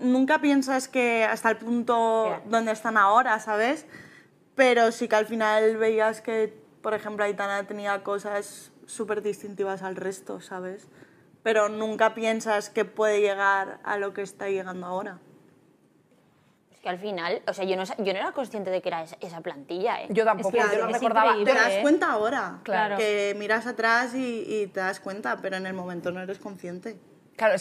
nunca piensas que hasta el punto donde están ahora, ¿sabes? Pero sí que al final veías que, por ejemplo, Aitana tenía cosas súper distintivas al resto, ¿sabes? Pero nunca piensas que puede llegar a lo que está llegando ahora. Es que al final, o sea, yo no, yo no era consciente de que era esa, plantilla, ¿eh? Yo tampoco, yo no recordaba. Te das ¿eh? cuenta ahora, claro. que miras atrás y, te das cuenta, pero en el momento no eres consciente. Claro,